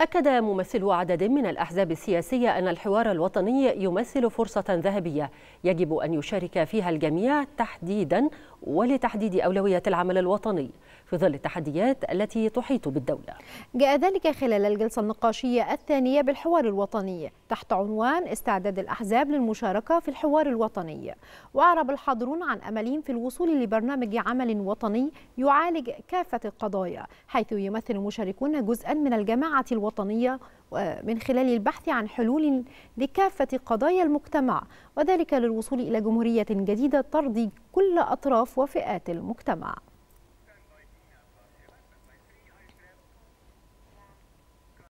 أكد ممثلو عدد من الأحزاب السياسية أن الحوار الوطني يمثل فرصة ذهبية يجب أن يشارك فيها الجميع تحديدا ولتحديد أولويات العمل الوطني في ظل التحديات التي تحيط بالدولة جاء ذلك خلال الجلسة النقاشية الثانية بالحوار الوطني تحت عنوان استعداد الأحزاب للمشاركة في الحوار الوطني وأعرب الحاضرون عن أملهم في الوصول لبرنامج عمل وطني يعالج كافة القضايا حيث يمثل المشاركون جزءا من الجماعة الوطنية من خلال البحث عن حلول لكافة قضايا المجتمع وذلك للوصول إلى جمهورية جديدة ترضي كل أطراف وفئات المجتمع